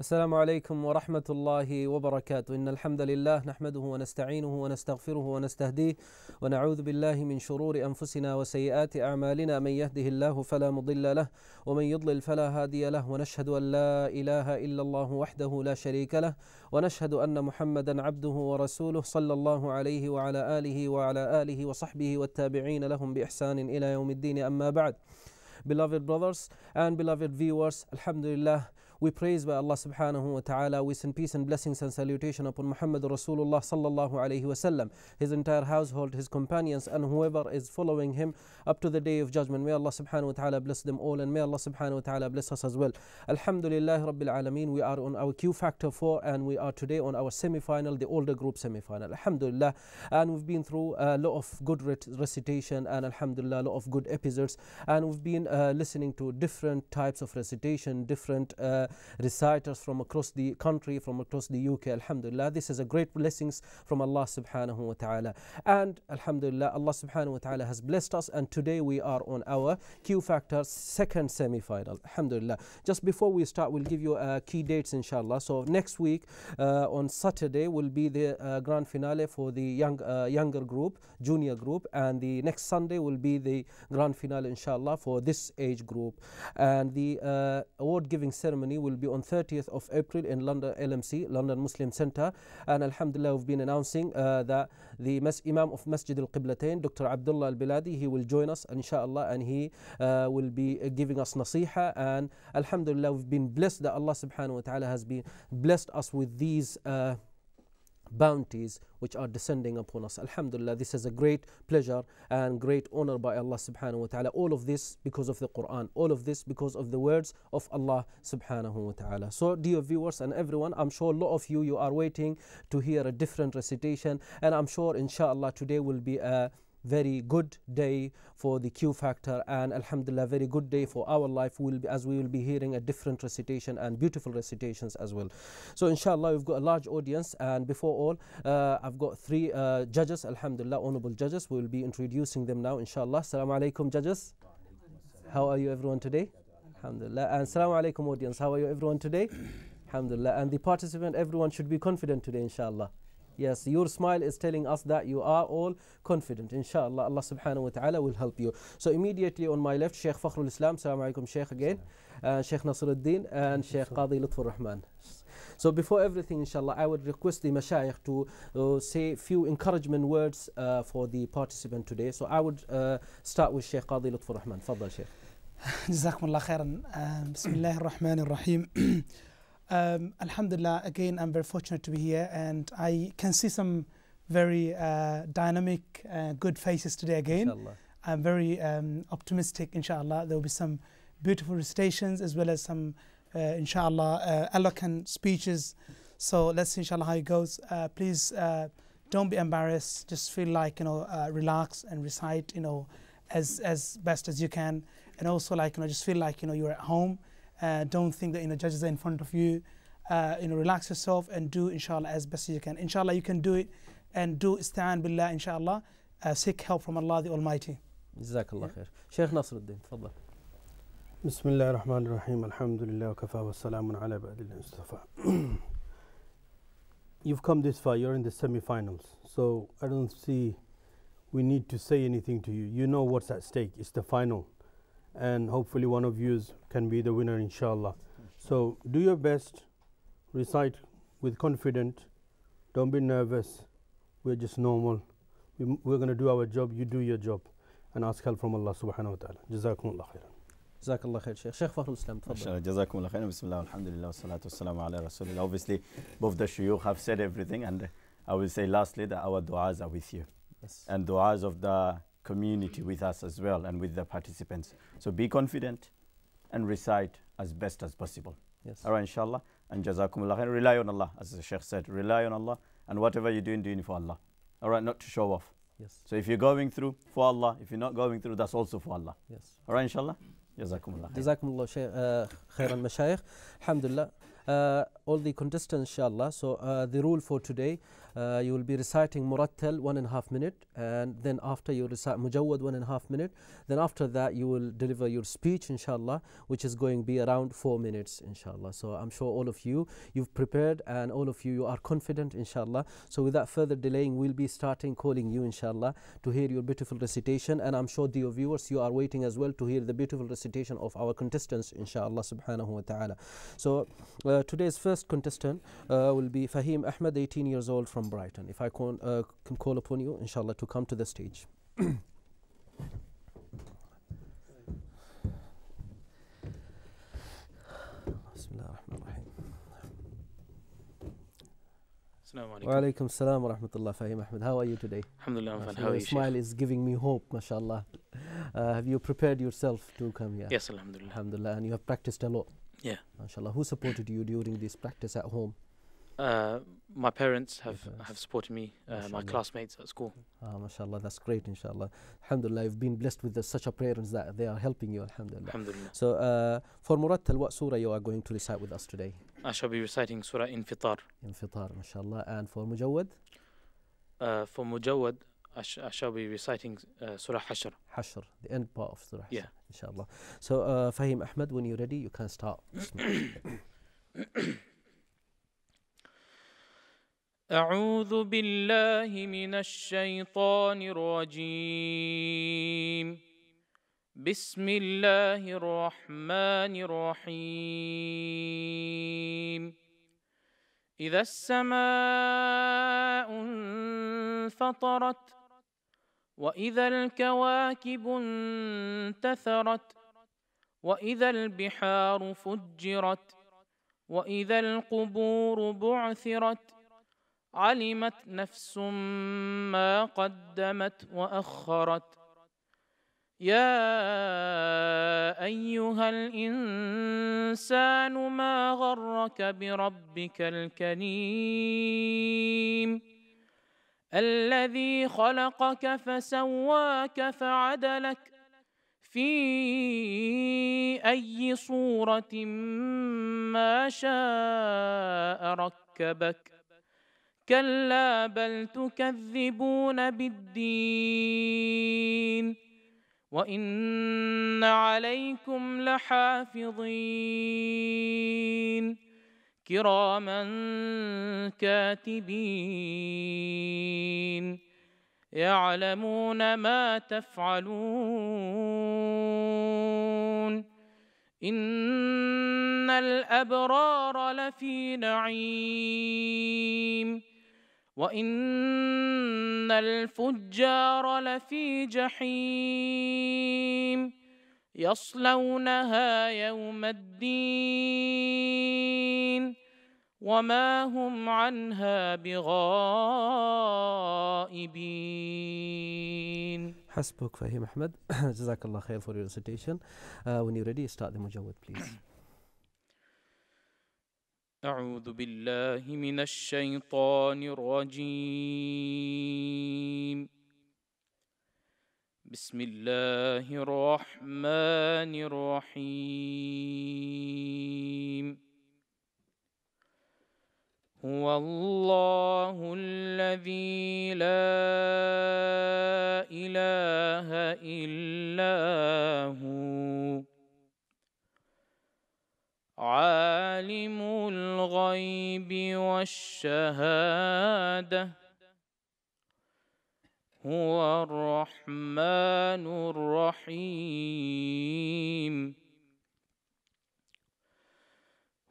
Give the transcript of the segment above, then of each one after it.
السلام عليكم ورحمة الله وبركاته إن الحمد لله نحمده ونستعينه ونستغفره ونستهديه ونعوذ بالله من شرور أنفسنا وسيئات أعمالنا من يهده الله فلا مضل له ومن يضلل فلا هادي له ونشهد أن لا إله إلا الله وحده لا شريك له ونشهد أن محمدا عبده ورسوله صلى الله عليه وعلى آله وعلى آله وصحبه والتابعين لهم بإحسان إلى يوم الدين أما بعد Beloved brothers and beloved viewers, Alhamdulillah, We praise by Allah subhanahu wa ta'ala. We send peace and blessings and salutation upon Muhammad Rasulullah sallallahu alayhi wasallam, his entire household, his companions, and whoever is following him up to the day of judgment. May Allah subhanahu wa ta'ala bless them all and may Allah subhanahu wa ta'ala bless us as well. Alhamdulillah Rabbil Alameen. We are on our Q Factor 4 and we are today on our semi final, the older group semi final. Alhamdulillah. And we've been through a lot of good recitation and Alhamdulillah, a lot of good episodes. And we've been uh, listening to different types of recitation, different uh, reciters from across the country, from across the UK. Alhamdulillah, this is a great blessings from Allah subhanahu wa ta'ala. And Alhamdulillah, Allah subhanahu wa ta'ala has blessed us. And today we are on our Q Factor second semi final. Alhamdulillah. Just before we start, we'll give you uh, key dates, inshallah. So next week uh, on Saturday will be the uh, grand finale for the young uh, younger group, junior group, and the next Sunday will be the grand finale, inshallah, for this age group. And the uh, award giving ceremony will be on 30th of April in London LMC, London Muslim Center. And Alhamdulillah, we've been announcing uh, that the Mas Imam of Masjid Al Qiblatain, Dr. Abdullah Al Biladi, he will join us, inshallah, and he uh, will be giving us nasiha. And Alhamdulillah, we've been blessed that Allah subhanahu wa ta'ala has been blessed us with these. Uh, bounties which are descending upon us. Alhamdulillah, this is a great pleasure and great honor by Allah subhanahu wa ta'ala. All of this because of the Quran, all of this because of the words of Allah subhanahu wa ta'ala. So, dear viewers and everyone, I'm sure a lot of you you are waiting to hear a different recitation, and I'm sure inshallah today will be a very good day for the Q factor and Alhamdulillah very good day for our life will be, as we will be hearing a different recitation and beautiful recitations as well. So inshallah we've got a large audience and before all uh, I've got three uh, judges Alhamdulillah honorable judges we will be introducing them now inshallah. Assalamu alaikum judges. How are you everyone today? Alhamdulillah and assalamu alaikum audience how are you everyone today? Alhamdulillah and the participant everyone should be confident today inshallah. Yes, your smile is telling us that you are all confident. Inshallah, Allah subhanahu wa ta'ala will help you. So immediately on my left, Sheikh Fakhrul Islam. Assalamu alaikum, Sheikh again. Uh, Sheikh Nasruddin and Sheikh Qadi Lutfur Rahman. So before everything, inshallah, I would request the mashayikh to uh, say few encouragement words uh, for the participant today. So I would uh, start with Sheikh Qadi Lutfur Rahman. Fadal, Sheikh. جزاكم الله خيرا بسم الله الرحمن الرحيم um, Alhamdulillah, again, I'm very fortunate to be here, and I can see some very uh, dynamic, uh, good faces today again. Inshallah. I'm very um, optimistic, inshallah. There will be some beautiful recitations as well as some, uh, inshallah, uh, eloquent speeches. So let's see, inshallah, how it goes. Uh, please uh, don't be embarrassed. Just feel like, you know, relax and recite, you know, as, as best as you can. And also, like, you know, just feel like, you know, you're at home uh, don't think that you know judges are in front of you. Uh, you know, relax yourself and do inshallah as best as you can. Inshallah, you can do it and do istan billah inshallah. Uh, seek help from Allah the Almighty. جزاك الله خير. شيخ نصر الدين تفضل. بسم الله You've come this far, you're in the semi-finals. So I don't see we need to say anything to you. You know what's at stake. It's the final and hopefully one of you can be the winner inshallah. So do your best, recite with confidence, don't be nervous, we're just normal. We, we're going to do our job, you do your job and ask help from Allah subhanahu wa ta'ala. جزاكم khairan. جزاك الله خير شيخ شيخ فخر الاسلام تفضل جزاكم الله خير بسم الله لله والصلاه والسلام على رسول الله obviously both the shuyukh have said everything and I will say lastly that our du'as are with you yes. and du'as of the community with us as well and with the participants. So be confident and recite as best as possible. Yes. All right, inshallah. And jazakumullah. And rely on Allah, as the Sheikh said. Rely on Allah. And whatever you're doing, doing it for Allah. All right, not to show off. Yes. So if you're going through, for Allah. If you're not going through, that's also for Allah. Yes. All right, inshallah. jazakumullah الله Jazakumullah جزاكم الله شيء all the contestants inshallah so uh, the rule for today uh, you will be reciting murattal one and a half minute and then after you recite mujawad one and a half minute then after that you will deliver your speech inshallah which is going to be around four minutes inshallah so i'm sure all of you you've prepared and all of you you are confident inshallah so without further delaying we'll be starting calling you inshallah to hear your beautiful recitation and i'm sure dear viewers you are waiting as well to hear the beautiful recitation of our contestants inshallah subhanahu wa ta'ala so uh, today's first contestant uh, will be fahim ahmed 18 years old from from Brighton. If I can, uh, can call upon you, inshallah, to come to the stage. Assalamu alaikum. Wa alaikum wa rahmatullah. Fahim Ahmed, how are you today? Alhamdulillah, I'm fine. How are you? smile is giving me hope, mashallah. Uh, have you prepared yourself to come here? Yes, alhamdulillah. Alhamdulillah, and you have practiced a lot. Yeah. Mashallah. Who supported you during this practice at home? Uh, my parents have have supported me, uh, my classmates at school. Ah, mashallah, that's great, inshallah. Alhamdulillah, you've been blessed with the, uh, such a parents that they are helping you, alhamdulillah. alhamdulillah. So, uh, for Murattal, what surah you are going to recite with us today? I shall be reciting Surah Infitar. Infitar, mashallah. And for Mujawad? Uh, for Mujawad, I, sh I, shall be reciting uh, Surah Hashr. Hashr, the end part of Surah Hashr, yeah. inshallah. So, uh, Fahim Ahmed, when you're ready, you can start. أعوذ بالله من الشيطان الرجيم بسم الله الرحمن الرحيم إذا السماء انفطرت وإذا الكواكب انتثرت وإذا البحار فجرت وإذا القبور بعثرت علمت نفس ما قدمت واخرت يا ايها الانسان ما غرك بربك الكريم الذي خلقك فسواك فعدلك في اي صوره ما شاء ركبك كلا بل تكذبون بالدين وان عليكم لحافظين كراما كاتبين يعلمون ما تفعلون ان الابرار لفي نعيم وإن الفجار لفي جحيم يصلونها يوم الدين وما هم عنها بغائبين حسبك فهيم أحمد جزاك الله خير for your recitation uh, when you're ready start the mujawid please أعوذ بالله من الشيطان الرجيم بسم الله الرحمن الرحيم هو الله الذي لا إله إلا هو عالم الغيب والشهادة هو الرحمن الرحيم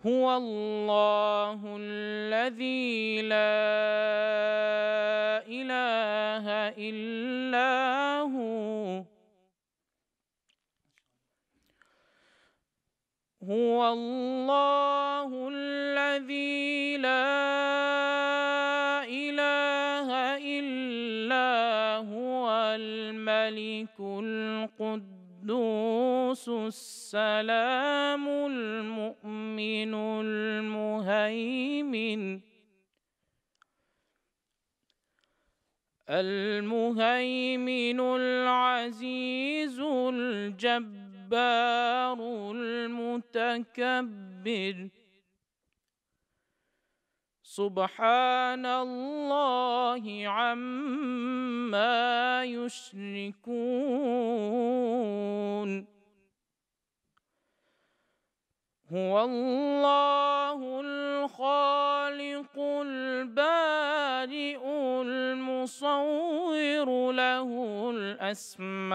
هو الله الذي لا إله إلا هو هو الله الذي لا إله إلا هو الملك القدوس السلام المؤمن المهيمن المهيمن العزيز الجبار الجبار المتكبر سبحان الله عما يشركون هو الله الخالق البارئ المصور له الأسماء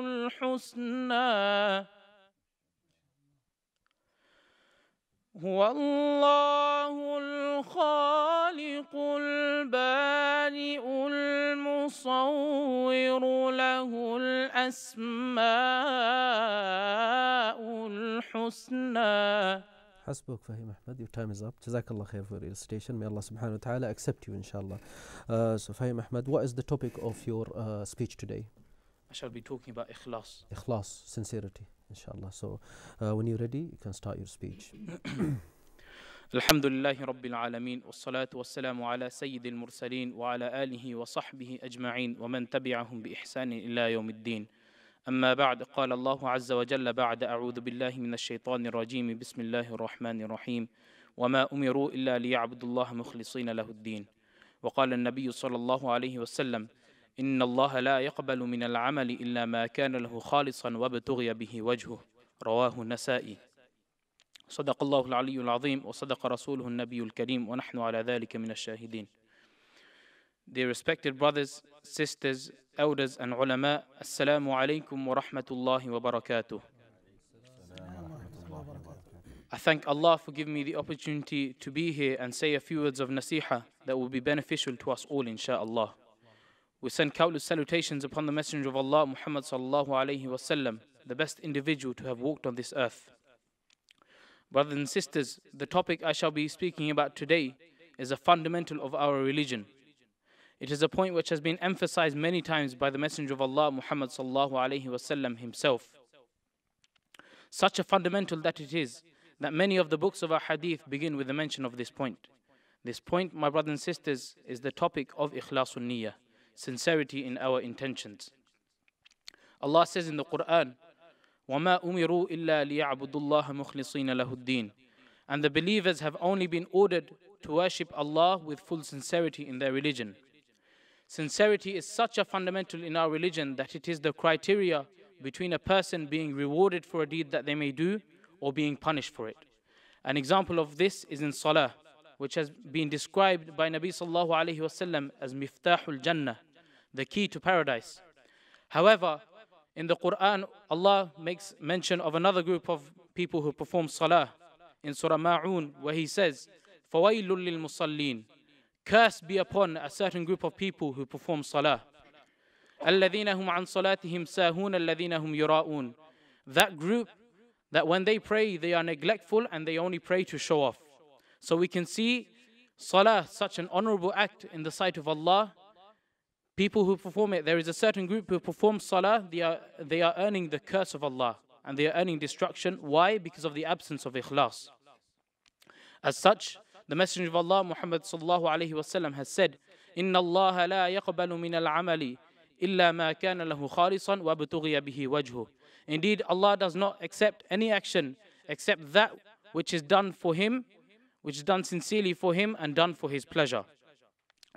الحسنى هو الله الخالق البارئ المصور له الأسماء الحسنى حسبك فهيم أحمد your time is up جزاك الله خير for your station may Allah subhanahu wa ta'ala accept you inshallah uh, so Fahim Ahmed what is the topic of your uh, speech today I shall be talking about ikhlas. Ikhlas, sincerity, inshallah. So uh, when you're ready, you can start your speech. الحمد لله رب العالمين والصلاة والسلام على سيد المرسلين وعلى آله وصحبه أجمعين ومن تبعهم بإحسان إلى يوم الدين أما بعد قال الله عز وجل بعد أعوذ بالله من الشيطان الرجيم بسم الله الرحمن الرحيم وما أمروا إلا ليعبدوا الله مخلصين له الدين وقال النبي صلى الله عليه وسلم إن الله لا يقبل من العمل إلا ما كان له خالصا وابتغي به وجهه رواه النسائي صدق الله العلي العظيم وصدق رسوله النبي الكريم ونحن على ذلك من الشاهدين Dear respected brothers, sisters, elders and علماء السلام عليكم ورحمة الله وبركاته I thank Allah for giving me the opportunity to be here and say a few words of nasiha that will be beneficial to us all, inshallah. We send countless salutations upon the Messenger of Allah Muhammad sallallahu alayhi wasallam, the best individual to have walked on this earth. Brothers and sisters, the topic I shall be speaking about today is a fundamental of our religion. It is a point which has been emphasized many times by the Messenger of Allah Muhammad sallallahu alayhi wasallam himself. Such a fundamental that it is that many of the books of our hadith begin with the mention of this point. This point, my brothers and sisters, is the topic of ikhlasul niyyah sincerity in our intentions. Allah says in the Quran, وَمَا أُمِرُوا إِلَّا لِيَعْبُدُوا اللَّهَ مُخْلِصِينَ لَهُ الدِّينَ And the believers have only been ordered to worship Allah with full sincerity in their religion. Sincerity is such a fundamental in our religion that it is the criteria between a person being rewarded for a deed that they may do or being punished for it. An example of this is in Salah, which has been described by Nabi sallallahu alayhi wasallam as Miftahul Jannah, the key to paradise. However, in the Quran, Allah makes mention of another group of people who perform salah in Surah Ma'un, where He says, فَوَيْلٌ Musallin, Curse be upon a certain group of people who perform salah. الَّذِينَ هُمْ عَنْ صَلَاتِهِمْ سَاهُونَ الَّذِينَ هُمْ يُرَاؤُونَ That group that when they pray, they are neglectful and they only pray to show off. So we can see salah, such an honorable act in the sight of Allah, people who perform it, there is a certain group who perform salah, they are, they are earning the curse of Allah and they are earning destruction. Why? Because of the absence of ikhlas. As such, the Messenger of Allah, Muhammad sallallahu alayhi wasallam, has said, إن الله لا يقبل من العمل إلا ما كان له خالصا وابتغي به وجهه. Indeed, Allah does not accept any action except that which is done for Him, which is done sincerely for Him and done for His pleasure.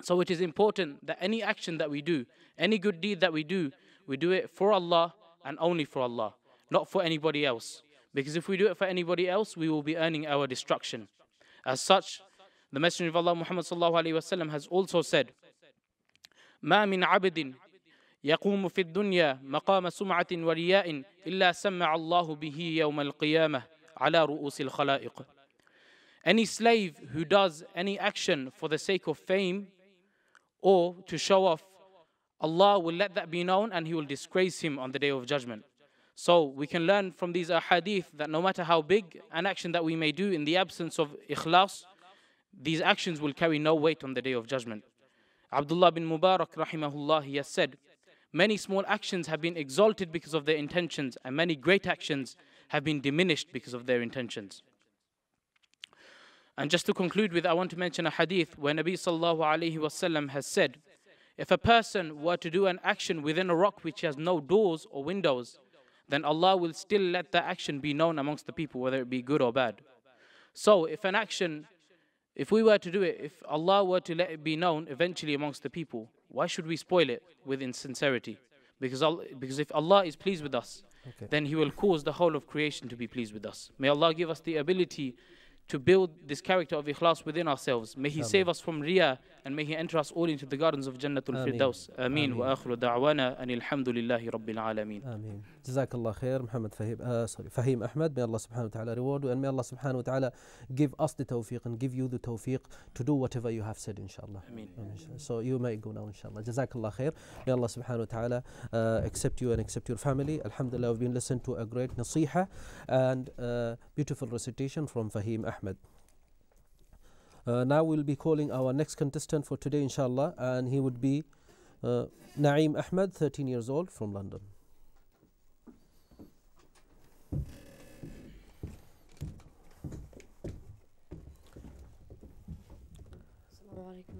So it is important that any action that we do, any good deed that we do, we do it for Allah and only for Allah, not for anybody else. Because if we do it for anybody else, we will be earning our destruction. As such, the Messenger of Allah Muhammad has also said, ما من عبد يقوم في الدنيا مقام سمعة ورياء إلا سمع الله به يوم القيامة على رؤوس الخلائق. Any slave who does any action for the sake of fame or to show off, Allah will let that be known and He will disgrace him on the day of judgment. So we can learn from these ahadith that no matter how big an action that we may do in the absence of ikhlas, these actions will carry no weight on the day of judgment. Abdullah bin Mubarak rahimahullah he has said, many small actions have been exalted because of their intentions and many great actions have been diminished because of their intentions. And just to conclude with, I want to mention a hadith where Nabi sallallahu alayhi wasallam has said, if a person were to do an action within a rock which has no doors or windows, then Allah will still let that action be known amongst the people, whether it be good or bad. So if an action, if we were to do it, if Allah were to let it be known eventually amongst the people, why should we spoil it with insincerity? Because, because if Allah is pleased with us, okay. then He will cause the whole of creation to be pleased with us. May Allah give us the ability to build this character of ikhlas within ourselves. May He save us from riyah and may He enter us all into the gardens of Jannatul Firdaus. Ameen. Wa akhiru da'wana and alhamdulillahi rabbil alameen. Ameen. Jazakallah khair, Muhammad Fahim, uh, sorry, Fahim Ahmed. May Allah subhanahu wa ta'ala reward you and may Allah subhanahu wa ta'ala give us the tawfiq and give you the tawfiq to do whatever you have said, inshallah. Ameen. So you may go now, inshallah. Jazakallah khair. May Allah subhanahu wa ta'ala uh, accept you and accept your family. Alhamdulillah, we've been listened to a great nasiha and uh, beautiful recitation from Fahim Ahmed. Uh, now we'll be calling our next contestant for today, inshallah, and he would be uh, Naeem Ahmed, 13 years old, from London.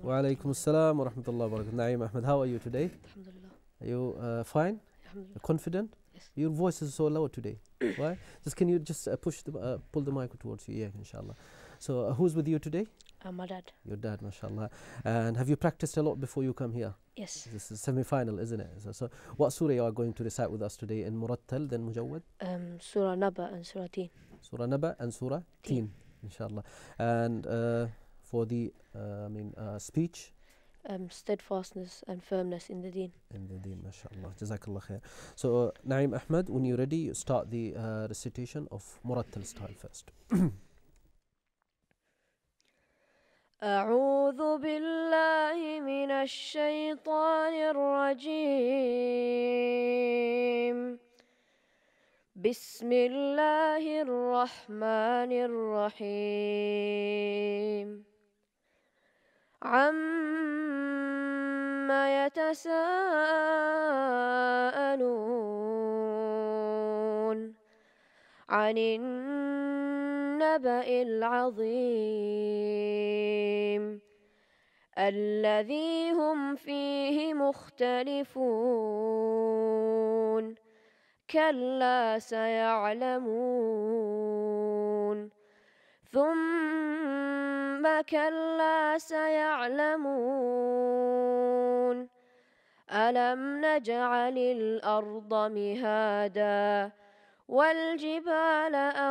Wa alaikum assalam wa rahmatullah wa barakatuh. Naeem Ahmed, how are you today? Alhamdulillah. Are you uh, fine? Alhamdulillah. Confident? Yes. Your voice is so low today. Why? Just can you just uh, push the, uh, pull the mic towards you? Yeah, inshallah. So uh, who's with you today? Uh, my dad. Your dad, mashallah. And have you practiced a lot before you come here? Yes. This is semi final, isn't it? So, so what surah you are going to recite with us today in Murattal, then Mujawwad? Um, surah Naba and Surah Teen. Surah Naba and Surah Teen, inshallah. And uh, for the uh, I mean, uh, speech? Um, steadfastness and firmness in the deen. In the deen, mashallah. Jazakallah khair. So, uh, Naim Ahmed, when you're ready, you start the uh, recitation of Murattal style first. أعوذ بالله من الشيطان الرجيم بسم الله الرحمن الرحيم عم يتساءلون عن الناس النبأ العظيم الذي هم فيه مختلفون كلا سيعلمون ثم كلا سيعلمون ألم نجعل الأرض مهادا والجبال أولا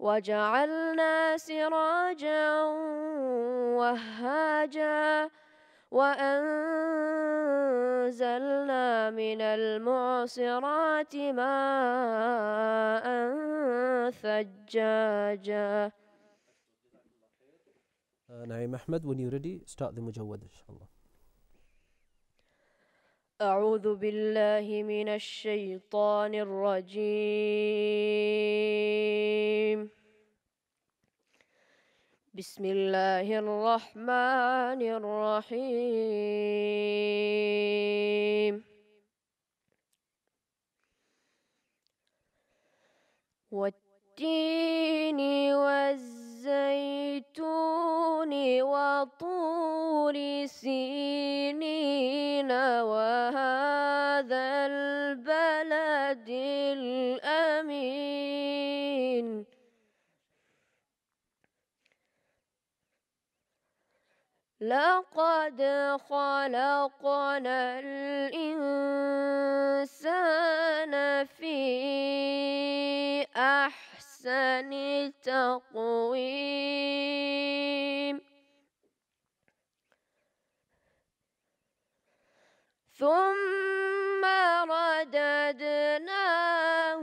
وجعلنا سراجا وهاجا وأنزلنا من المعصرات ماء ثجاجا نعم uh, أحمد when you ready start the مجود إن شاء الله أعوذ بالله من الشيطان الرجيم بسم الله الرحمن الرحيم والتين والزين الزيتون وطور سينين وهذا البلد الأمين لقد خلقنا الإنسان في أحسن أحسن تقويم ثم رددناه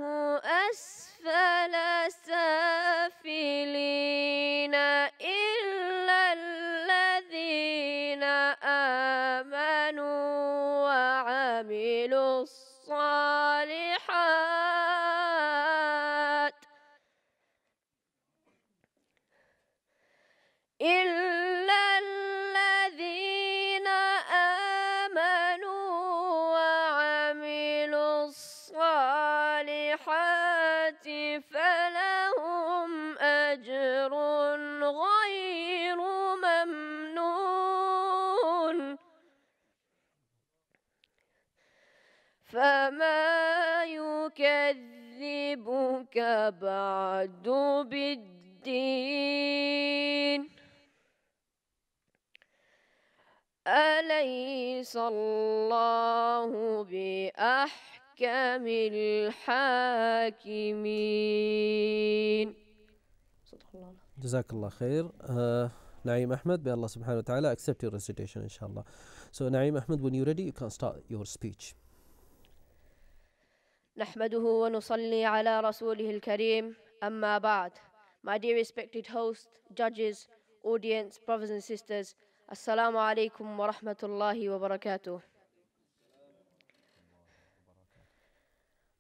بعد بالدين أليس الله بأحكم الحاكمين صدق الله جزاك الله خير آه، نعيم أحمد Ahmed, الله سبحانه وتعالى accept your recitation إن شاء الله So Naeem Ahmed, when you're ready, you can start your speech. نحمده ونصلي على رسوله الكريم أما بعد My dear respected host, judges, audience, brothers and sisters Assalamu alaikum wa rahmatullahi wa barakatuh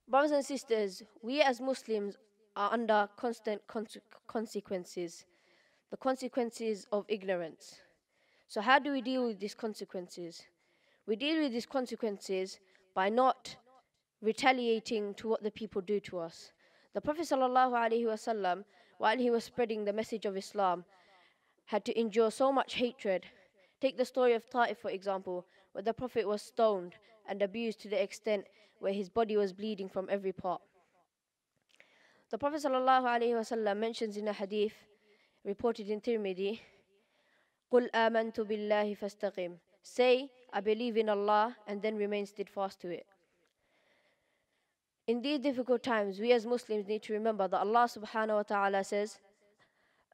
Brothers and sisters, we as Muslims are under constant consequences the consequences of ignorance. So, how do we deal with these consequences? We deal with these consequences by not retaliating to what the people do to us. The Prophet ﷺ, while he was spreading the message of Islam, had to endure so much hatred. Take the story of Ta'if, for example, where the Prophet was stoned and abused to the extent where his body was bleeding from every part. The Prophet ﷺ mentions in a hadith reported in Tirmidhi, قُلْ آمَنْتُ بِاللَّهِ فَاسْتَقِمْ Say, I believe in Allah, and then remain steadfast to it. In these difficult times, we as Muslims need to remember that Allah subhanahu wa ta'ala says,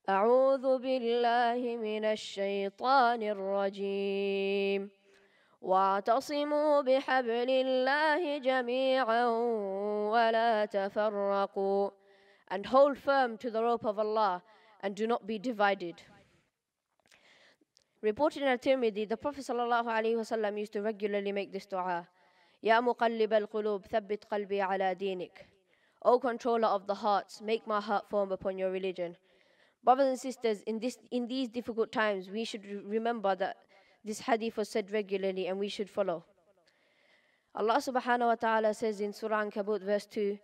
أعوذ بالله من الشيطان الرجيم واعتصموا بحبل الله جميعا ولا تفرقوا and hold firm to the rope of Allah and do not be divided. Reported in Al-Tirmidhi, the Prophet ﷺ used to regularly make this dua. يا مقلب القلوب ثبت قلبي على دينك O controller of the hearts, make my heart firm upon your religion. Brothers and sisters, in, this, in these difficult times, we should remember that this hadith was said regularly and we should follow. Allah subhanahu wa ta'ala says in Surah Ankabut verse 2,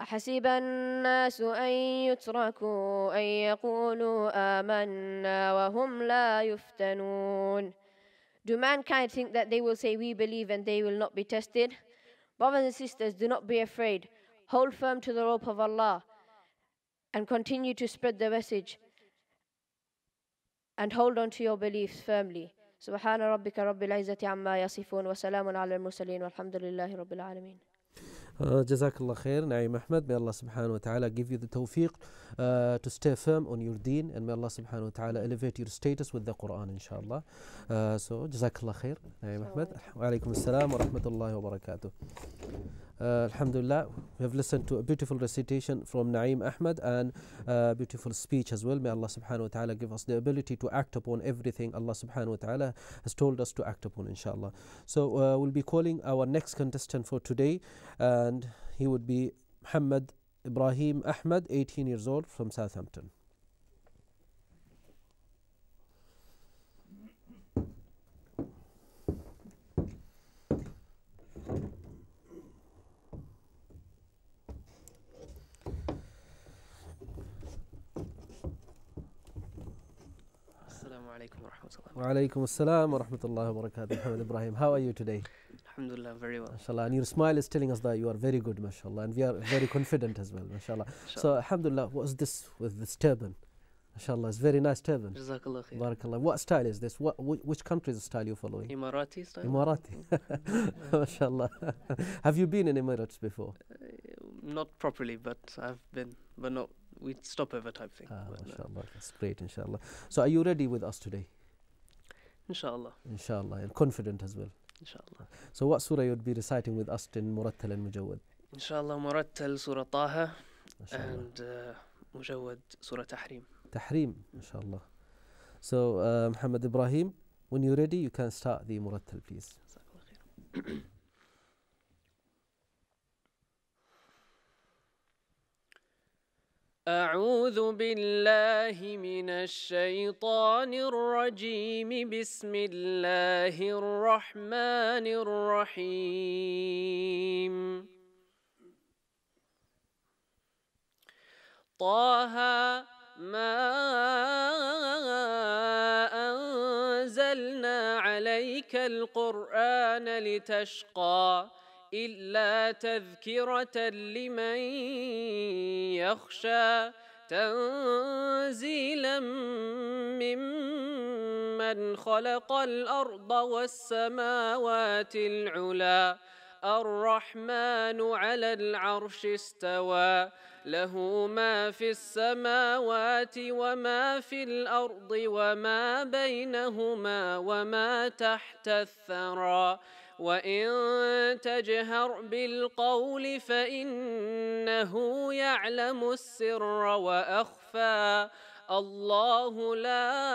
أحسب الناس أن يتركوا أن يقولوا آمنا وهم لا يفتنون Do mankind think that they will say, We believe, and they will not be tested? Brothers and sisters, do not be afraid. Hold firm to the rope of Allah and continue to spread the message and hold on to your beliefs firmly. سبحان ربك رب العزة عما يصفون وسلام على المرسلين والحمد لله رب العالمين جزاك الله خير نعيم أحمد may Allah سبحانه وتعالى give you the tawfiq uh, to stay firm on your deen and may Allah سبحانه وتعالى elevate your status with the Quran inshallah uh, so جزاك الله خير نعيم أحمد وعليكم السلام ورحمة الله وبركاته Uh, Alhamdulillah, we have listened to a beautiful recitation from Naeem Ahmed and beautiful speech as well. May Allah subhanahu wa ta'ala give us the ability to act upon everything Allah subhanahu wa ta'ala has told us to act upon, inshallah. So uh, we'll be calling our next contestant for today, and he would be Muhammad Ibrahim Ahmed, 18 years old from Southampton. Wa alaikum assalam Ibrahim, how are you today? Alhamdulillah, very well. Mashallah. And your smile is telling us that you are very good, mashallah. And we are very confident as well, mashallah. So, alhamdulillah, what's this with this turban? Inshallah, it's very nice turban. Jazakallah What style is this? What, which country is the style you following? Emirati style. Emirati. Mm. Mashallah. Have you been in Emirates before? Uh, not properly, but I've been, but not, we stop over type thing. Ah, mashallah. No. That's great, inshallah. So are you ready with us today? Inshallah. Inshallah, and confident as well. Inshallah. So, what surah you'd be reciting with us in Murattal and Mujawad? Inshallah, Murattal, Surah Taha, and uh, Mujawad, Surah ان شاء الله So, uh, Muhammad Ibrahim, when you're ready, you can start the Murattal, please. أعوذ بالله من الشيطان الرجيم بسم الله الرحمن الرحيم طه ما أنزلنا عليك القرآن لتشقى إلا تذكرة لمن يخشى تنزيلا ممن خلق الأرض والسماوات العلا الرحمن على العرش استوى له ما في السماوات وما في الأرض وما بينهما وما تحت الثرى وإن تجهر بالقول فإنه يعلم السر وأخفى الله لا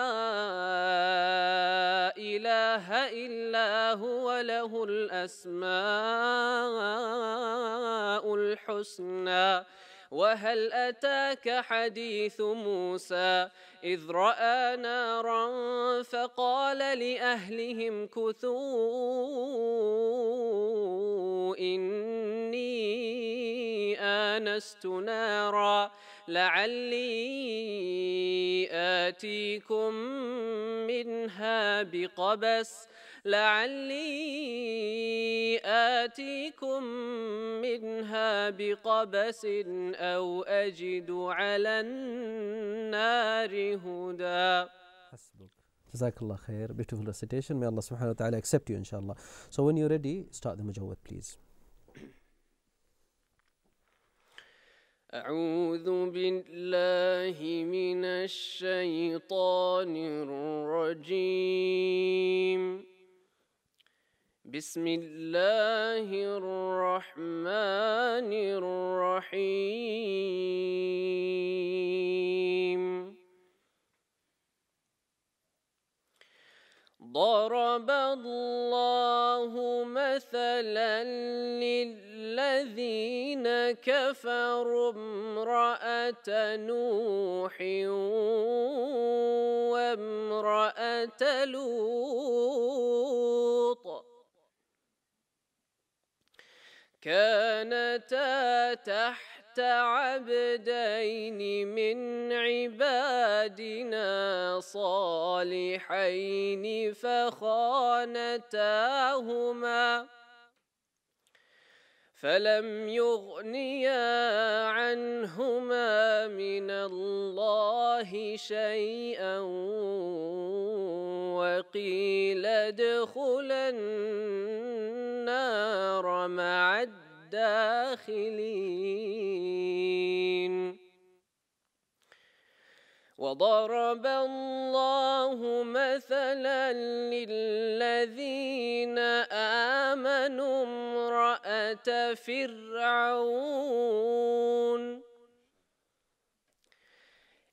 إله إلا هو له الأسماء الحسنى وهل أتاك حديث موسى إذ رأى نارا فقال لأهلهم كثوا إني آنست نارا لعلي آتيكم منها بقبس لعلي آتيكم منها بقبس أو أجد على النار هدى حسبك جزاك الله خير beautiful recitation may Allah subhanahu wa ta'ala accept you inshallah so when you're ready start the mujawwad please أعوذ بالله من الشيطان الرجيم بسم الله الرحمن الرحيم ضرب الله مثلا للذين كفروا امرأة نوح وامرأة لوط كانتا تحت عبدين من عبادنا صالحين فخانتاهما فلم يغنيا عنهما من الله شيئا وقيل ادخلا النار مع الداخلين وضرب الله مثلا للذين آمنوا امرأة فرعون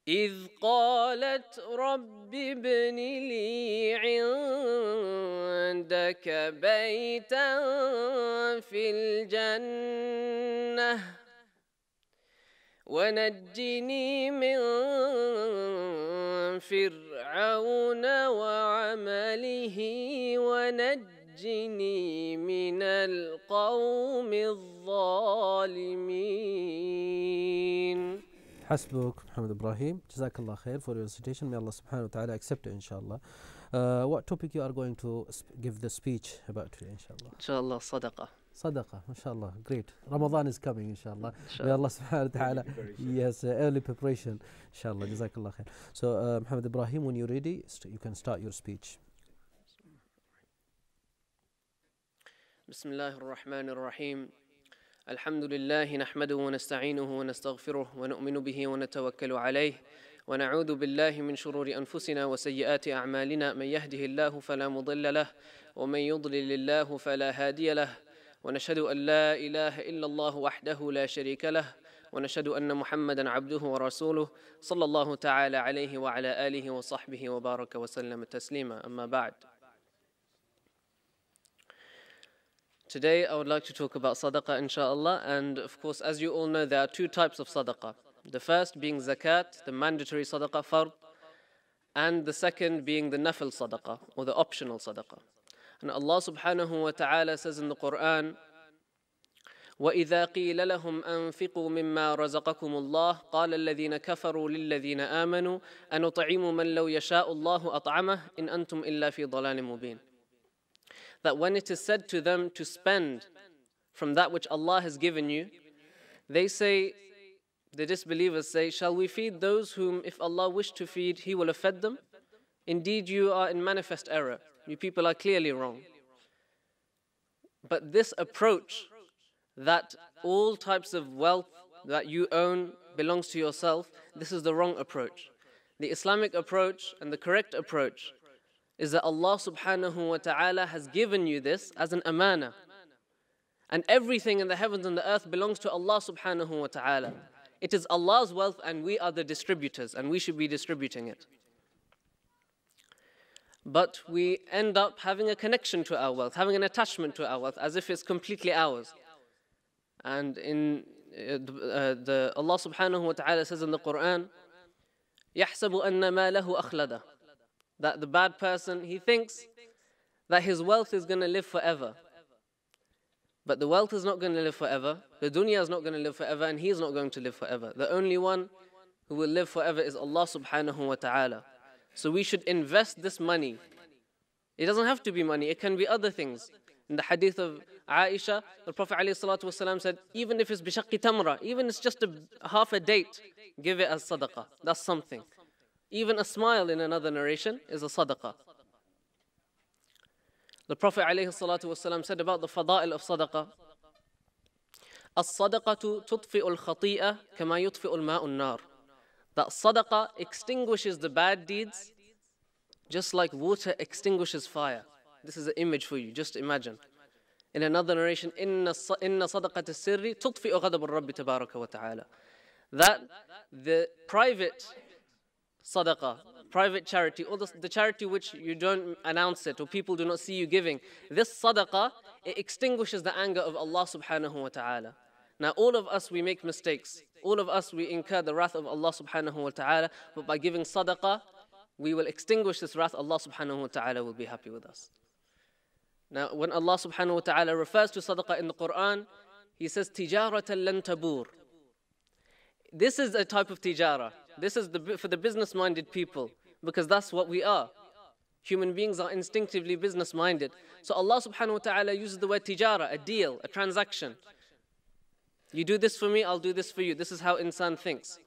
إذ قالت رب ابن لي عندك بيتا في الجنة ونجني من فرعون وعمله ونجني من القوم الظالمين Hasbuk Muhammad Ibrahim. Jazakallah khair for your recitation. May Allah subhanahu wa ta'ala accept it, inshallah. Uh, what topic you are going to give the speech about today, inshallah? Inshallah, sadaqah. Sadaqah, inshallah. Great. Ramadan is coming, inshallah. inshallah. May Allah subhanahu wa ta'ala. Yes, uh, early preparation, inshallah. Jazakallah khair. So, uh, Muhammad Ibrahim, when you're ready, you can start your speech. Bismillahir Rahmanir Rahim. الحمد لله نحمده ونستعينه ونستغفره ونؤمن به ونتوكل عليه ونعوذ بالله من شرور انفسنا وسيئات اعمالنا من يهده الله فلا مضل له ومن يضلل الله فلا هادي له ونشهد ان لا اله الا الله وحده لا شريك له ونشهد ان محمدا عبده ورسوله صلى الله تعالى عليه وعلى اله وصحبه وبارك وسلم تسليما اما بعد Today I would like to talk about sadaqah Insha'Allah, and of course as you all know there are two types of sadaqah. The first being zakat, the mandatory sadaqah fard and the second being the nafil sadaqah or the optional sadaqah. And Allah subhanahu wa ta'ala says in the Quran وإذا قيل لهم أنفقوا مما رزقكم الله قال الذين كفروا للذين آمنوا أنطعم من لو يشاء الله أطعمه إن أنتم إلا في ضلال مبين that when it is said to them to spend from that which Allah has given you, they say, the disbelievers say, Shall we feed those whom, if Allah wished to feed, He will have fed them? Indeed, you are in manifest error. You people are clearly wrong. But this approach that all types of wealth that you own belongs to yourself, this is the wrong approach. The Islamic approach and the correct approach is that Allah subhanahu wa ta'ala has given you this as an amana. And everything in the heavens and the earth belongs to Allah subhanahu wa ta'ala. It is Allah's wealth and we are the distributors and we should be distributing it. But we end up having a connection to our wealth, having an attachment to our wealth as if it's completely ours. And in uh, the uh, Allah subhanahu wa ta'ala says in the Quran, يَحْسَبُ أَنَّ مَا لَهُ أَخْلَدَهُ that the bad person, he thinks that his wealth is going to live forever. But the wealth is not going to live forever, the dunya is not going to live forever, and he is not going to live forever. The only one who will live forever is Allah subhanahu wa ta'ala. So we should invest this money. It doesn't have to be money, it can be other things. In the hadith of Aisha, the Prophet ﷺ said, even if it's bishakki tamra, even if it's just a, half a date, give it as sadaqah. That's something. Even a smile in another narration is a sadaqah. The Prophet ﷺ said about the fada'il of sadaqah, الصدقة تطفئ الخطيئة كما يطفئ الماء النار. That sadaqah extinguishes the bad deeds just like water extinguishes fire. This is an image for you, just imagine. In another narration, إن صدقة السر تطفئ غضب الرب تبارك وتعالى. That the private sadaqah, private charity, or the, the charity which you don't announce it or people do not see you giving, this sadaqah, it extinguishes the anger of Allah subhanahu wa ta'ala. Now, all of us, we make mistakes. All of us, we incur the wrath of Allah subhanahu wa ta'ala, but by giving sadaqah, we will extinguish this wrath. Allah subhanahu wa ta'ala will be happy with us. Now, when Allah subhanahu wa ta'ala refers to sadaqah in the Quran, He says, tijarat al tabur. This is a type of tijara. This is the, for the business-minded people, because that's what we are. Human beings are instinctively business-minded. So Allah subhanahu wa ta'ala uses the word tijara, a deal, a transaction. You do this for me, I'll do this for you. This is how insan thinks.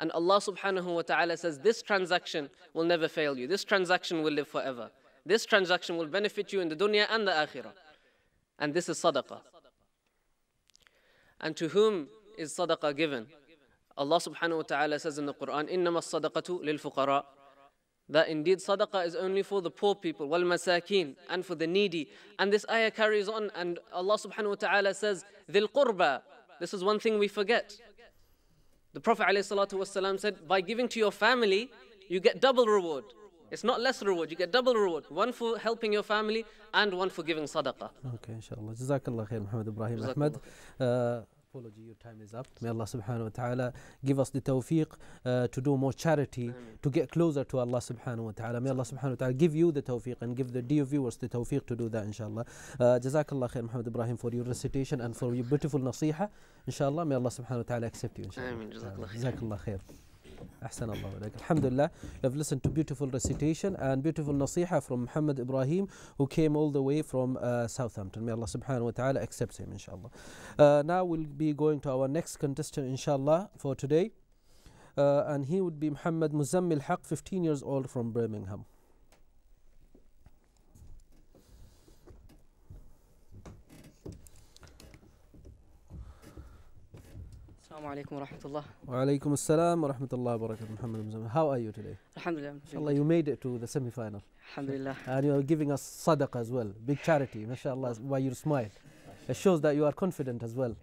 And Allah subhanahu wa ta'ala says, This transaction will never fail you. This transaction will live forever. This transaction will benefit you in the dunya and the akhirah. And this is sadaqah. And to whom is sadaqah given? Allah subhanahu wa ta'ala says in the Quran, إِنَّمَا الصَّدَقَةُ لِلْفُقَرَاءِ That indeed sadaqah is only for the poor people, وَالْمَسَاكِينَ And for the needy. And this ayah carries on and Allah subhanahu wa ta'ala says, "The الْقُرْبَى This is one thing we forget. The Prophet ﷺ said, by giving to your family, you get double reward. It's not less reward, you get double reward. One for helping your family and one for giving sadaqah. Okay, inshallah. Jazakallah khair, Muhammad Ibrahim Ahmed. Uh, apology, your time is up. May Allah subhanahu wa ta'ala give us the tawfiq uh, to do more charity, Amen. to get closer to Allah subhanahu wa ta'ala. May Allah subhanahu wa ta'ala give you the tawfiq and give the dear viewers the tawfiq to do that, inshallah. jazakallah Uh, khair, Muhammad Ibrahim, for your recitation and for your beautiful nasiha. Inshallah, may Allah subhanahu wa ta'ala accept you, inshallah. Jazakallah khair. Alhamdulillah, you have listened to beautiful recitation and beautiful nasiha from Muhammad Ibrahim, who came all the way from uh, Southampton. May Allah subhanahu wa ta'ala accept him, inshallah. Uh, now we'll be going to our next contestant, inshallah, for today. Uh, and he would be Muhammad Muzammil Haq, 15 years old from Birmingham. السلام عليكم ورحمة الله. وعليكم السلام ورحمة الله وبركاته. محمد Mzam, how are you today? Alhamdulillah. Inshallah, you made it to the semi-final. Alhamdulillah. And you are giving us sadaqah as well, big charity. الله. why you smile. It shows that you are confident as well.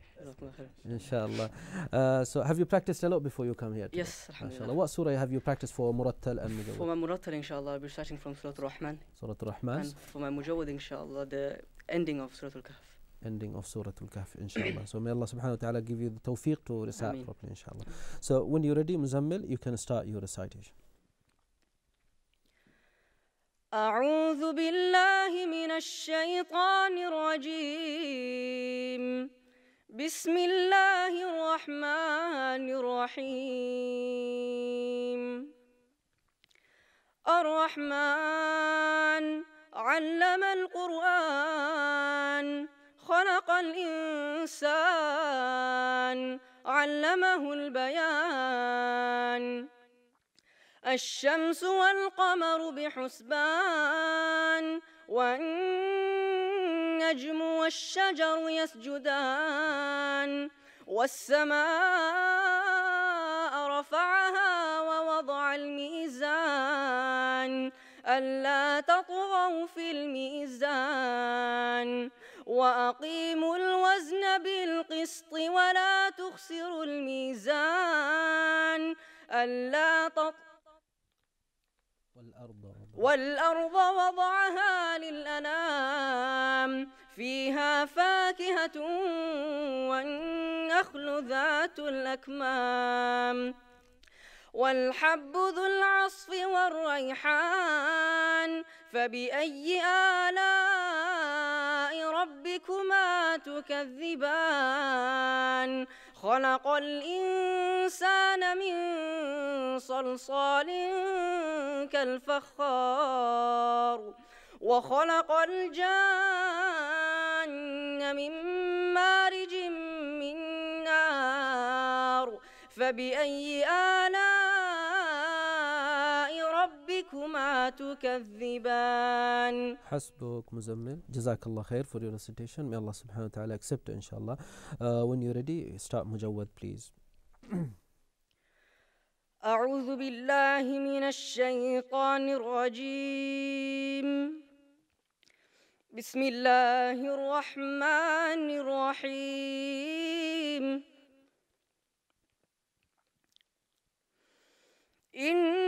Inshallah. Uh, so, have you practiced a lot before you come here? Today? Yes, Alhamdulillah. What surah have you practiced for Murattal and Mujawad? For my Murattal, inshallah, I'll be starting from Surah Rahman. Surah Rahman. And for my Mujawad, inshallah, the ending of Surah Al Kahf. ending of Surah Al-Kahf, inshallah. so may Allah subhanahu wa ta'ala give you the tawfiq to recite Ameen. properly, inshallah. So when you're ready, Muzammil, you can start your recitation. أعوذ بالله من الشيطان الرجيم بسم الله الرحمن الرحيم الرحمن علم القرآن خلق الإنسان علمه البيان الشمس والقمر بحسبان والنجم والشجر يسجدان والسماء رفعها ووضع الميزان ألا تطغوا في الميزان وأقيموا الوزن بالقسط ولا تخسروا الميزان ألا تط والأرض, والأرض وضعها للأنام فيها فاكهة والنخل ذات الأكمام والحب ذو العصف والريحان فبأي آلاء ربكما تكذبان خلق الإنسان من صلصال كالفخار وخلق الجان من مارج من نار فبأي آلام ربكما تكذبان حسبك مزمل جزاك الله خير for your recitation may Allah subhanahu wa ta'ala accept it inshallah uh, when you're ready start مجود please أعوذ بالله من الشيطان الرجيم بسم الله الرحمن الرحيم إن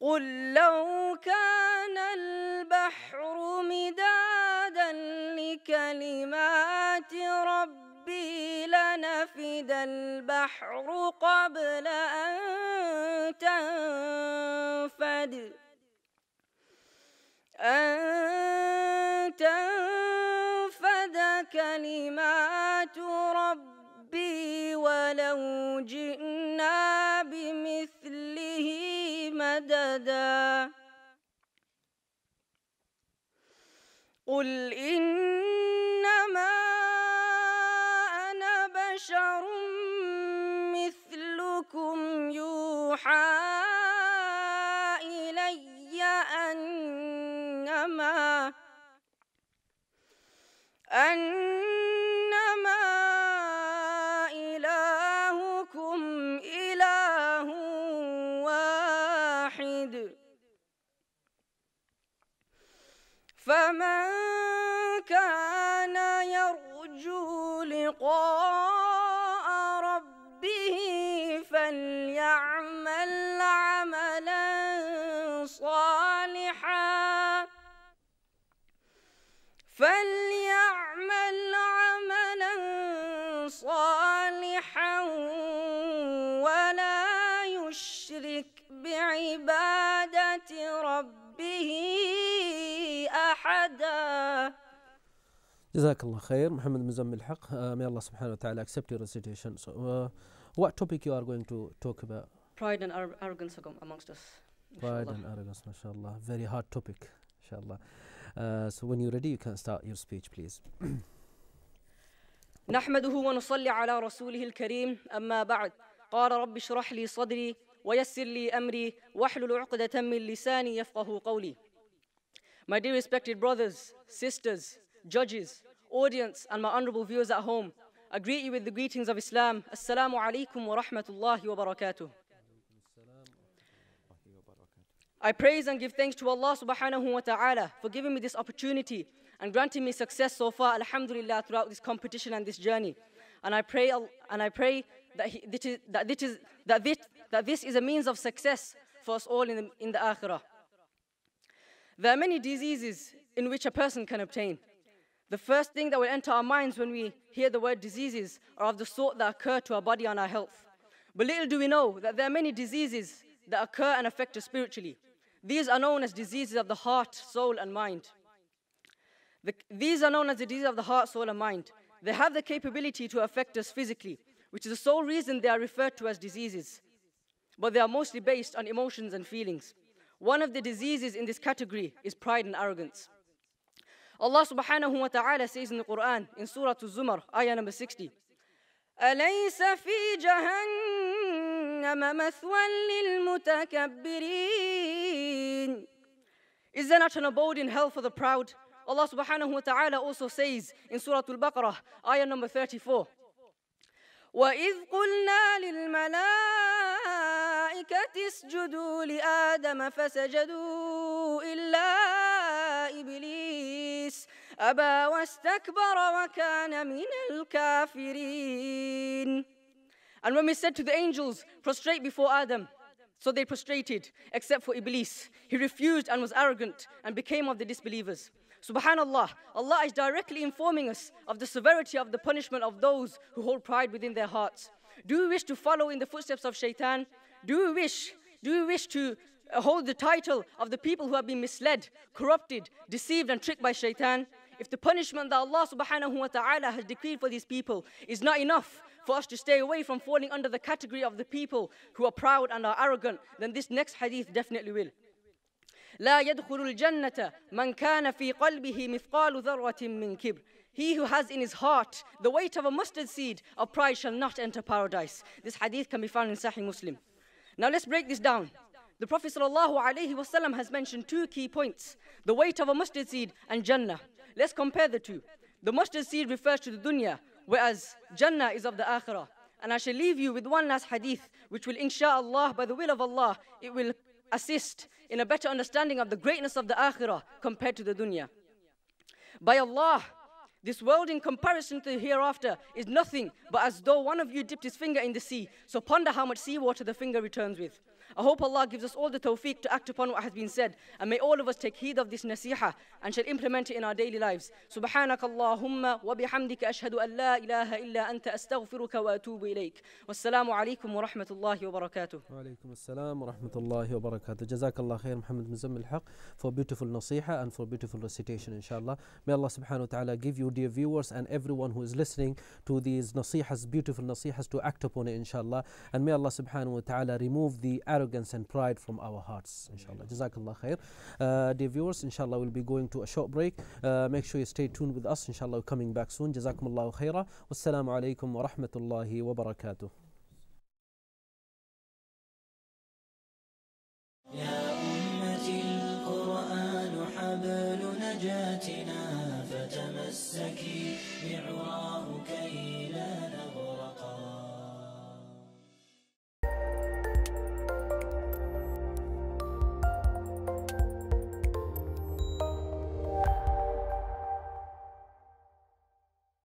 قل لو كان البحر مدادا لكلمات ربي لنفد البحر قبل أن تنفد أن تنفد كلمات ربي ولو جئنا أبدا قل إن جزاك الله خير Muhammad may Allah subhanahu wa ta'ala accept your recitation so uh, what topic you are going to talk about pride and arrogance amongst us pride and arrogance mashallah very hard topic inshallah uh, so when you're ready you can start your speech please نحمده ونصلي على رسوله الكريم أما بعد قال رب اشرح لي صدري ويسر لي أمري واحلل عقدة من لساني يفقه قولي My dear respected brothers, sisters, judges, audience and my honourable viewers at home, I greet you with the greetings of Islam. Assalamu alaikum wa rahmatullahi wa barakatuh. I praise and give thanks to Allah subhanahu wa ta'ala for giving me this opportunity and granting me success so far, alhamdulillah, throughout this competition and this journey. And I pray, and I pray that, he, that, is, that, is, that, this, that this is a means of success for us all in the, in the akhirah. There are many diseases in which a person can obtain. The first thing that will enter our minds when we hear the word diseases are of the sort that occur to our body and our health. But little do we know that there are many diseases that occur and affect us spiritually. These are known as diseases of the heart, soul, and mind. The, these are known as the diseases of the heart, soul, and mind. They have the capability to affect us physically, which is the sole reason they are referred to as diseases. But they are mostly based on emotions and feelings. One of the diseases in this category is pride and arrogance. Allah subhanahu wa ta'ala says in the Quran, in Surah Al-Zumar, ayah number 60, أليس في جهنم مثوى للمتكبرين Is there not an abode in hell for the proud? Allah subhanahu wa ta'ala also says in Surah Al-Baqarah, ayah number 34, وإذ قلنا للملائكة اسجدوا لآدم فسجدوا إلا إبليس أبى واستكبر وكان من الكافرين And when he said to the angels, prostrate before Adam, so they prostrated, except for Iblis. He refused and was arrogant and became of the disbelievers. Subhanallah, Allah is directly informing us of the severity of the punishment of those who hold pride within their hearts. Do we wish to follow in the footsteps of shaitan? Do we wish, do we wish to uh, hold the title of the people who have been misled, corrupted, deceived and tricked by shaitan? if the punishment that Allah subhanahu wa ta'ala has decreed for these people is not enough for us to stay away from falling under the category of the people who are proud and are arrogant, then this next hadith definitely will. لا يدخل الجنة من كان في قلبه مثقال ذرة من كبر he who has in his heart the weight of a mustard seed of pride shall not enter paradise. This hadith can be found in Sahih Muslim. Now let's break this down. The Prophet ﷺ has mentioned two key points the weight of a mustard seed and Jannah. Let's compare the two. The mustard seed refers to the dunya, whereas Jannah is of the akhirah. And I shall leave you with one last hadith, which will, insha'Allah, by the will of Allah, it will assist in a better understanding of the greatness of the akhirah compared to the dunya. By Allah, this world in comparison to the hereafter is nothing but as though one of you dipped his finger in the sea. So ponder how much seawater the finger returns with. I hope Allah gives us all the tawfiq to act upon what has been said. And may all of us take heed of this nasihah and shall implement it in our daily lives. سبحانك اللهم وبحمدك أشهد أن لا إله إلا أنت أستغفرك وأتوب إليك. والسلام عليكم ورحمة الله وبركاته. وعليكم السلام ورحمة الله وبركاته. جزاك الله خير محمد مزم الحق for beautiful nasihah and for beautiful recitation inshallah. May Allah subhanahu wa ta'ala give you dear viewers and everyone who is listening to these nasihas, beautiful nasihas to act upon it inshallah. And may Allah subhanahu wa ta'ala remove the arrogance and pride from our hearts, inshallah. Jazakallah khair. Uh, dear viewers, inshallah, we'll be going to a short break. Uh, make sure you stay tuned with us, inshallah, we're coming back soon. Jazakumullah khaira. Wassalamu alaikum wa rahmatullahi wa barakatuh. حبل نجاتنا فتمسكي بعراق